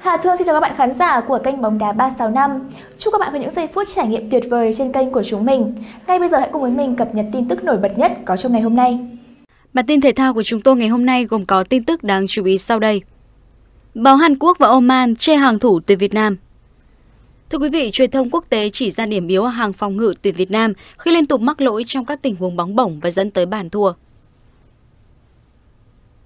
Hà Thương xin chào các bạn khán giả của kênh Bóng đá 365. Chúc các bạn có những giây phút trải nghiệm tuyệt vời trên kênh của chúng mình. Ngay bây giờ hãy cùng với mình cập nhật tin tức nổi bật nhất có trong ngày hôm nay. Bản tin thể thao của chúng tôi ngày hôm nay gồm có tin tức đáng chú ý sau đây. Báo Hàn Quốc và Oman chê hàng thủ tuyển Việt Nam. Thưa quý vị, truyền thông quốc tế chỉ ra điểm yếu hàng phòng ngự tuyển Việt Nam khi liên tục mắc lỗi trong các tình huống bóng bổng và dẫn tới bàn thua.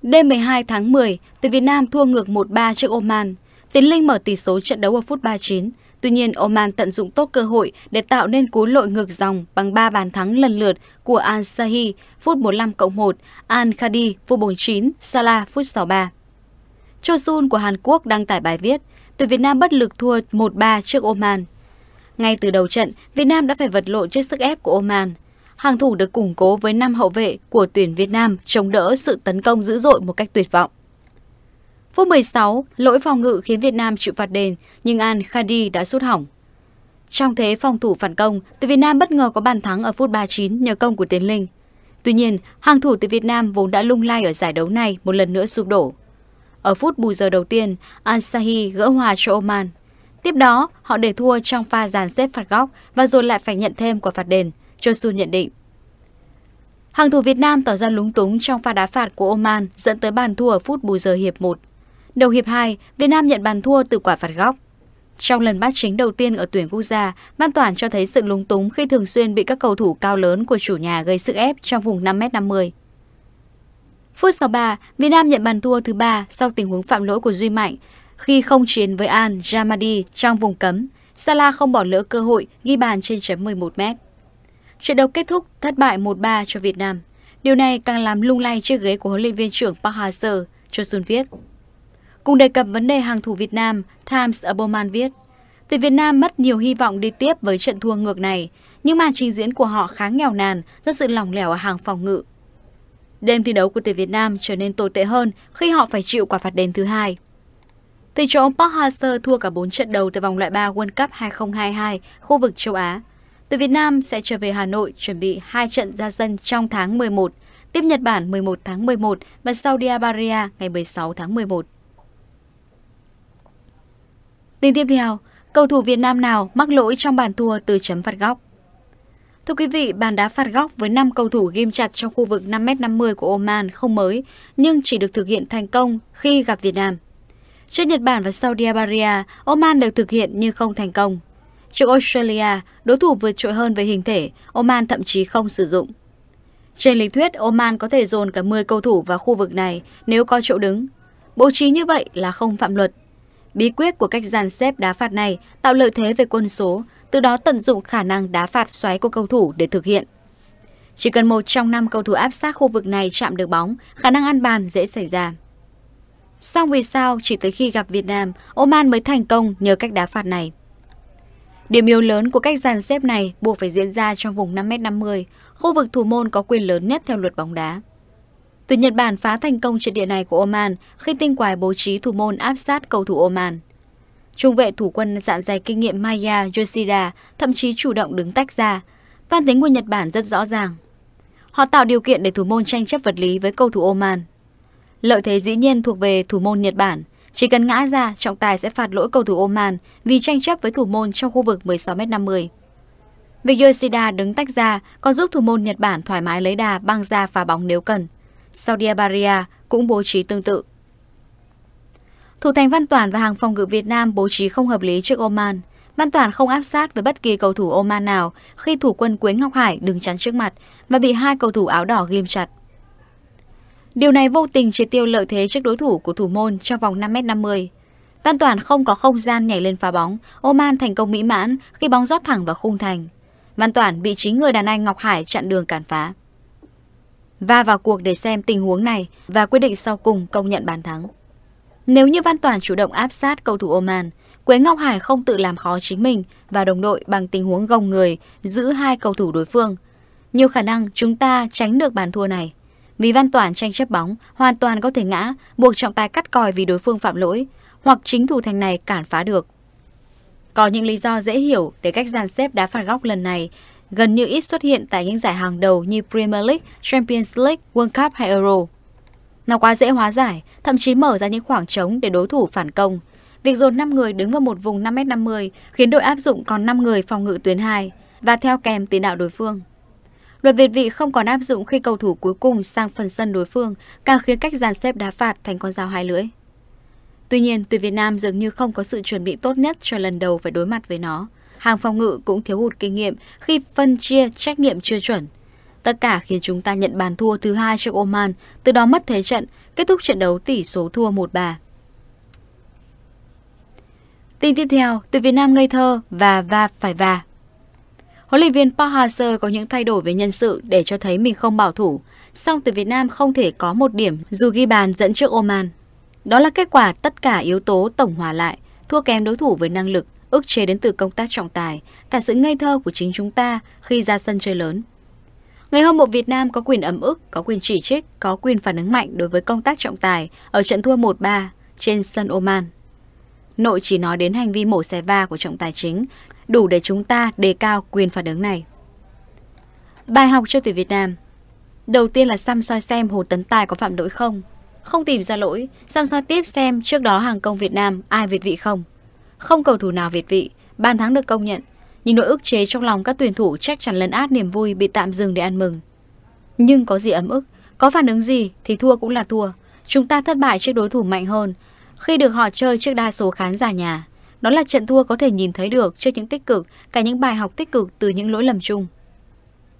Đêm 12 tháng 10, tuyển Việt Nam thua ngược 1-3 trước Oman Tiến Linh mở tỷ số trận đấu ở phút 39, tuy nhiên Oman tận dụng tốt cơ hội để tạo nên cú lội ngược dòng bằng 3 bàn thắng lần lượt của Al-Sahi phút 45 cộng 1, Al-Khadi phút 49, Salah phút 63. Cho Sun của Hàn Quốc đăng tải bài viết Từ Việt Nam bất lực thua 1-3 trước Oman Ngay từ đầu trận, Việt Nam đã phải vật lộn trước sức ép của Oman. Hàng thủ được củng cố với 5 hậu vệ của tuyển Việt Nam chống đỡ sự tấn công dữ dội một cách tuyệt vọng. Phút 16, lỗi phòng ngự khiến Việt Nam chịu phạt đền, nhưng An Khadi đã sút hỏng. Trong thế phòng thủ phản công, từ Việt Nam bất ngờ có bàn thắng ở phút 39 nhờ công của Tiến Linh. Tuy nhiên, hàng thủ từ Việt Nam vốn đã lung lay ở giải đấu này một lần nữa sụp đổ. Ở phút bù giờ đầu tiên, Al-Sahi gỡ hòa cho Oman. Tiếp đó, họ để thua trong pha dàn xếp phạt góc và rồi lại phải nhận thêm quả phạt đền, Chosu nhận định. Hàng thủ Việt Nam tỏ ra lúng túng trong pha đá phạt của Oman dẫn tới bàn thua ở phút bù giờ hiệp 1. Đầu hiệp 2, Việt Nam nhận bàn thua từ quả phạt góc. Trong lần bắt chính đầu tiên ở tuyển quốc gia, Văn Toản cho thấy sự lúng túng khi thường xuyên bị các cầu thủ cao lớn của chủ nhà gây sức ép trong vùng 5m50. Phút 63, Việt Nam nhận bàn thua thứ ba sau tình huống phạm lỗi của Duy Mạnh khi không chiến với An Jamadi trong vùng cấm. Salah không bỏ lỡ cơ hội ghi bàn trên chấm 11m. Trận đấu kết thúc thất bại 1-3 cho Việt Nam. Điều này càng làm lung lay chiếc ghế của huấn luyện viên trưởng Park Hang-seo, Cho Sun viết. Cùng đề cập vấn đề hàng thủ Việt Nam, Times Aboman viết, tuyển Việt Nam mất nhiều hy vọng đi tiếp với trận thua ngược này, nhưng màn trình diễn của họ khá nghèo nàn do sự lỏng lẻo ở hàng phòng ngự. Đêm thi đấu của tuyển Việt Nam trở nên tồi tệ hơn khi họ phải chịu quả phạt đền thứ hai. Từ chỗ Park Hang-seo thua cả 4 trận đầu tại vòng loại 3 World Cup 2022 khu vực châu Á. Từ Việt Nam sẽ trở về Hà Nội chuẩn bị hai trận ra sân trong tháng 11, tiếp Nhật Bản 11 tháng 11 và Saudi Arabia ngày 16 tháng 11. Tin tiếp theo, cầu thủ Việt Nam nào mắc lỗi trong bàn thua từ chấm phạt góc? Thưa quý vị, bàn đá phạt góc với 5 cầu thủ ghim chặt trong khu vực 5m50 của Oman không mới, nhưng chỉ được thực hiện thành công khi gặp Việt Nam. Trước Nhật Bản và Saudi Arabia, Oman đều thực hiện nhưng không thành công. Trước Australia, đối thủ vượt trội hơn về hình thể, Oman thậm chí không sử dụng. Trên lý thuyết, Oman có thể dồn cả 10 cầu thủ vào khu vực này nếu có chỗ đứng. Bố trí như vậy là không phạm luật, Bí quyết của cách dàn xếp đá phạt này tạo lợi thế về quân số, từ đó tận dụng khả năng đá phạt xoáy của cầu thủ để thực hiện. Chỉ cần một trong năm cầu thủ áp sát khu vực này chạm được bóng, khả năng ăn bàn dễ xảy ra. Song vì sao chỉ tới khi gặp Việt Nam, Oman mới thành công nhờ cách đá phạt này? Điểm yếu lớn của cách dàn xếp này buộc phải diễn ra trong vùng 5m50, khu vực thủ môn có quyền lớn nhất theo luật bóng đá. Tuyển Nhật Bản phá thành công trận địa này của Oman khi tinh quái bố trí thủ môn áp sát cầu thủ Oman. Trung vệ thủ quân dạn dày kinh nghiệm Maya Yoshida thậm chí chủ động đứng tách ra. Toan tính của Nhật Bản rất rõ ràng. Họ tạo điều kiện để thủ môn tranh chấp vật lý với cầu thủ Oman. Lợi thế dĩ nhiên thuộc về thủ môn Nhật Bản. Chỉ cần ngã ra, trọng tài sẽ phạt lỗi cầu thủ Oman vì tranh chấp với thủ môn trong khu vực 16m50. Việc Yoshida đứng tách ra còn giúp thủ môn Nhật Bản thoải mái lấy đà băng ra phá bóng nếu cần. Saudi Arabia cũng bố trí tương tự. Thủ thành Văn Toàn và hàng phòng ngự Việt Nam bố trí không hợp lý trước Oman. Văn Toàn không áp sát với bất kỳ cầu thủ Oman nào khi thủ quân Quế Ngọc Hải đứng chắn trước mặt và bị hai cầu thủ áo đỏ ghim chặt. Điều này vô tình triệt tiêu lợi thế trước đối thủ của thủ môn trong vòng 5m50. Văn Toàn không có không gian nhảy lên phá bóng, Oman thành công mỹ mãn khi bóng rót thẳng vào khung thành. Văn Toàn bị chính người đàn anh Ngọc Hải chặn đường cản phá và vào cuộc để xem tình huống này và quyết định sau cùng công nhận bàn thắng. Nếu như Văn Toàn chủ động áp sát cầu thủ Oman, Quế Ngọc Hải không tự làm khó chính mình và đồng đội bằng tình huống gồng người giữ hai cầu thủ đối phương. Nhiều khả năng chúng ta tránh được bàn thua này. Vì Văn Toàn tranh chấp bóng, hoàn toàn có thể ngã, buộc trọng tài cắt còi vì đối phương phạm lỗi, hoặc chính thủ thành này cản phá được. Có những lý do dễ hiểu để cách dàn xếp đá phạt góc lần này gần như ít xuất hiện tại những giải hàng đầu như Premier League, Champions League, World Cup hay Euro. Nó quá dễ hóa giải, thậm chí mở ra những khoảng trống để đối thủ phản công. Việc dồn 5 người đứng vào một vùng 5m50 khiến đội áp dụng còn 5 người phòng ngự tuyến 2 và theo kèm tiền đạo đối phương. Luật Việt vị không còn áp dụng khi cầu thủ cuối cùng sang phần sân đối phương, càng khiến cách dàn xếp đá phạt thành con dao hai lưỡi. Tuy nhiên, tuyển Việt Nam dường như không có sự chuẩn bị tốt nhất cho lần đầu phải đối mặt với nó hàng phòng ngự cũng thiếu hụt kinh nghiệm khi phân chia trách nhiệm chưa chuẩn. Tất cả khiến chúng ta nhận bàn thua thứ hai trước Oman, từ đó mất thế trận, kết thúc trận đấu tỷ số thua 1-3. Tin tiếp theo, từ Việt Nam ngây thơ và va phải va. Huấn luyện viên Park hang có những thay đổi về nhân sự để cho thấy mình không bảo thủ, song từ Việt Nam không thể có một điểm dù ghi bàn dẫn trước Oman. Đó là kết quả tất cả yếu tố tổng hòa lại, thua kém đối thủ với năng lực, ức chế đến từ công tác trọng tài, cả sự ngây thơ của chính chúng ta khi ra sân chơi lớn. Người hâm mộ Việt Nam có quyền ấm ức, có quyền chỉ trích, có quyền phản ứng mạnh đối với công tác trọng tài ở trận thua 1-3 trên sân Oman. Nội chỉ nói đến hành vi mổ xe va của trọng tài chính, đủ để chúng ta đề cao quyền phản ứng này. Bài học cho tuyển Việt Nam Đầu tiên là xăm soi xem Hồ Tấn Tài có phạm lỗi không. Không tìm ra lỗi, xăm soi tiếp xem trước đó hàng công Việt Nam ai việt vị không. Không cầu thủ nào việt vị, bàn thắng được công nhận. Nhưng nỗi ức chế trong lòng các tuyển thủ chắc chắn lấn át niềm vui bị tạm dừng để ăn mừng. Nhưng có gì ấm ức, có phản ứng gì thì thua cũng là thua. Chúng ta thất bại trước đối thủ mạnh hơn khi được họ chơi trước đa số khán giả nhà. Đó là trận thua có thể nhìn thấy được trước những tích cực, cả những bài học tích cực từ những lỗi lầm chung.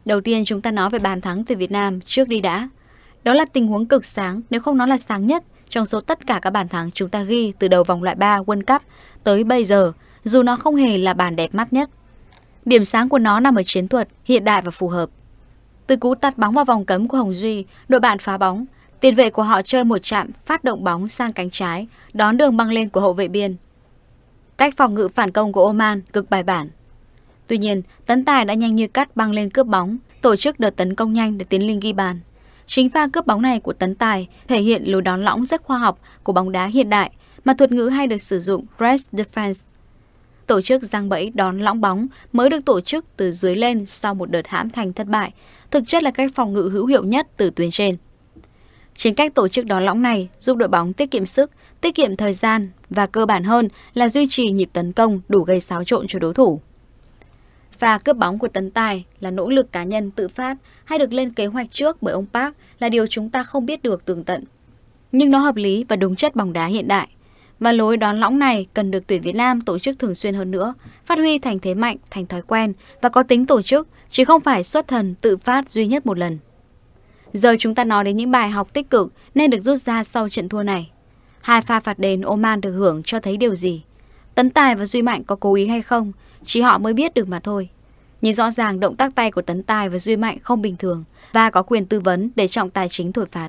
Đầu tiên chúng ta nói về bàn thắng từ Việt Nam trước đi đã. Đó là tình huống cực sáng, nếu không nó là sáng nhất trong số tất cả các bàn thắng chúng ta ghi từ đầu vòng loại 3 World Cup tới bây giờ, dù nó không hề là bàn đẹp mắt nhất. Điểm sáng của nó nằm ở chiến thuật, hiện đại và phù hợp. Từ cú tạt bóng vào vòng cấm của Hồng Duy, đội bạn phá bóng. Tiền vệ của họ chơi một chạm phát động bóng sang cánh trái, đón đường băng lên của hậu vệ biên. Cách phòng ngự phản công của Oman cực bài bản. Tuy nhiên, Tấn Tài đã nhanh như cắt băng lên cướp bóng, tổ chức đợt tấn công nhanh để tiến linh ghi bàn. Chính pha cướp bóng này của Tấn Tài thể hiện lối đón lõng rất khoa học của bóng đá hiện đại mà thuật ngữ hay được sử dụng press defense. Tổ chức giang bẫy đón lõng bóng mới được tổ chức từ dưới lên sau một đợt hãm thành thất bại, thực chất là cách phòng ngự hữu hiệu nhất từ tuyến trên. Chính cách tổ chức đón lõng này giúp đội bóng tiết kiệm sức, tiết kiệm thời gian và cơ bản hơn là duy trì nhịp tấn công đủ gây xáo trộn cho đối thủ. Pha cướp bóng của Tấn Tài là nỗ lực cá nhân tự phát hay được lên kế hoạch trước bởi ông Park là điều chúng ta không biết được tường tận. Nhưng nó hợp lý và đúng chất bóng đá hiện đại. Và lối đón lõng này cần được tuyển Việt Nam tổ chức thường xuyên hơn nữa, phát huy thành thế mạnh, thành thói quen và có tính tổ chức, chứ không phải xuất thần tự phát duy nhất một lần. Giờ chúng ta nói đến những bài học tích cực nên được rút ra sau trận thua này. Hai pha phạt đền Oman được hưởng cho thấy điều gì? Tấn Tài và Duy Mạnh có cố ý hay không, chỉ họ mới biết được mà thôi. Nhưng rõ ràng động tác tay của Tấn Tài và Duy Mạnh không bình thường và có quyền tư vấn để trọng tài chính thổi phạt.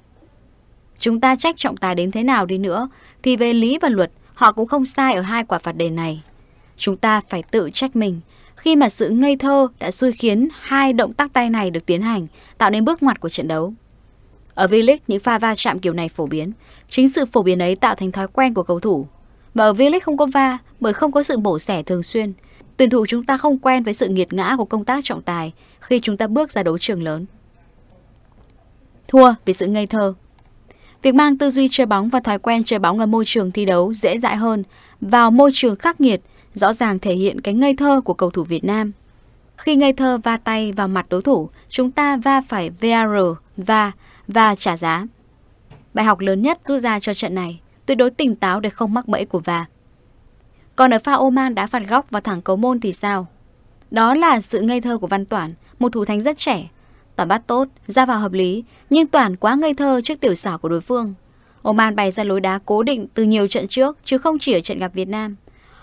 Chúng ta trách trọng tài đến thế nào đi nữa thì về lý và luật họ cũng không sai ở hai quả phạt đền này. Chúng ta phải tự trách mình khi mà sự ngây thơ đã xui khiến hai động tác tay này được tiến hành tạo nên bước ngoặt của trận đấu. Ở V-League, những pha va chạm kiểu này phổ biến. Chính sự phổ biến ấy tạo thành thói quen của cầu thủ và ở V-League không có va bởi không có sự bổ sẻ thường xuyên. Tuyển thủ chúng ta không quen với sự nghiệt ngã của công tác trọng tài khi chúng ta bước ra đấu trường lớn. Thua vì sự ngây thơ Việc mang tư duy chơi bóng và thói quen chơi bóng ở môi trường thi đấu dễ dãi hơn vào môi trường khắc nghiệt rõ ràng thể hiện cái ngây thơ của cầu thủ Việt Nam. Khi ngây thơ va tay vào mặt đối thủ, chúng ta va phải VAR, va và trả giá. Bài học lớn nhất rút ra cho trận này tuyệt đối tỉnh táo để không mắc bẫy của Va. Còn ở pha Oman đá phạt góc và thẳng cầu môn thì sao? Đó là sự ngây thơ của Văn Toản, một thủ thánh rất trẻ. Toản bắt tốt, ra vào hợp lý, nhưng Toản quá ngây thơ trước tiểu xảo của đối phương. Oman bày ra lối đá cố định từ nhiều trận trước, chứ không chỉ ở trận gặp Việt Nam.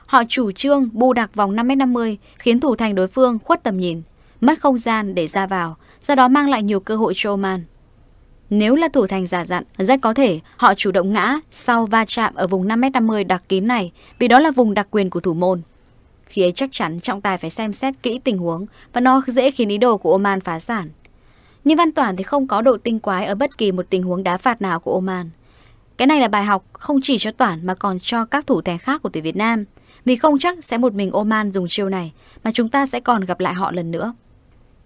Họ chủ trương bù đặc vòng 5m50 khiến thủ thành đối phương khuất tầm nhìn, mất không gian để ra vào, do đó mang lại nhiều cơ hội cho Oman. Nếu là thủ thành giả dặn, rất có thể họ chủ động ngã sau va chạm ở vùng 5m50 đặc kín này vì đó là vùng đặc quyền của thủ môn. Khi ấy chắc chắn trọng tài phải xem xét kỹ tình huống và nó dễ khiến ý đồ của Oman phá sản. Nhưng Văn Toản thì không có độ tinh quái ở bất kỳ một tình huống đá phạt nào của Oman. Cái này là bài học không chỉ cho Toản mà còn cho các thủ thành khác của tuyển Việt Nam. Vì không chắc sẽ một mình Oman dùng chiêu này mà chúng ta sẽ còn gặp lại họ lần nữa.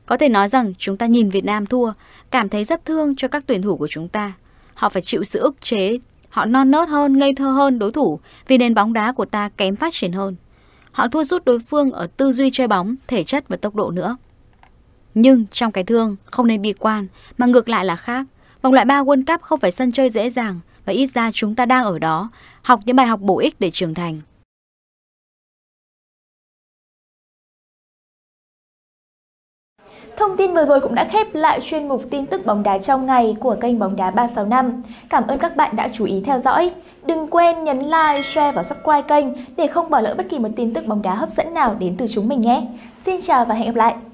Có thể nói rằng chúng ta nhìn Việt Nam thua, cảm thấy rất thương cho các tuyển thủ của chúng ta. Họ phải chịu sự ức chế, họ non nớt hơn, ngây thơ hơn đối thủ vì nền bóng đá của ta kém phát triển hơn. Họ thua rút đối phương ở tư duy chơi bóng, thể chất và tốc độ nữa. Nhưng trong cái thương không nên bi quan mà ngược lại là khác. Vòng loại 3 World Cup không phải sân chơi dễ dàng và ít ra chúng ta đang ở đó, học những bài học bổ ích để trưởng thành. Thông tin vừa rồi cũng đã khép lại chuyên mục tin tức bóng đá trong ngày của kênh Bóng đá 365. Cảm ơn các bạn đã chú ý theo dõi. Đừng quên nhấn like, share và subscribe kênh để không bỏ lỡ bất kỳ một tin tức bóng đá hấp dẫn nào đến từ chúng mình nhé. Xin chào và hẹn gặp lại!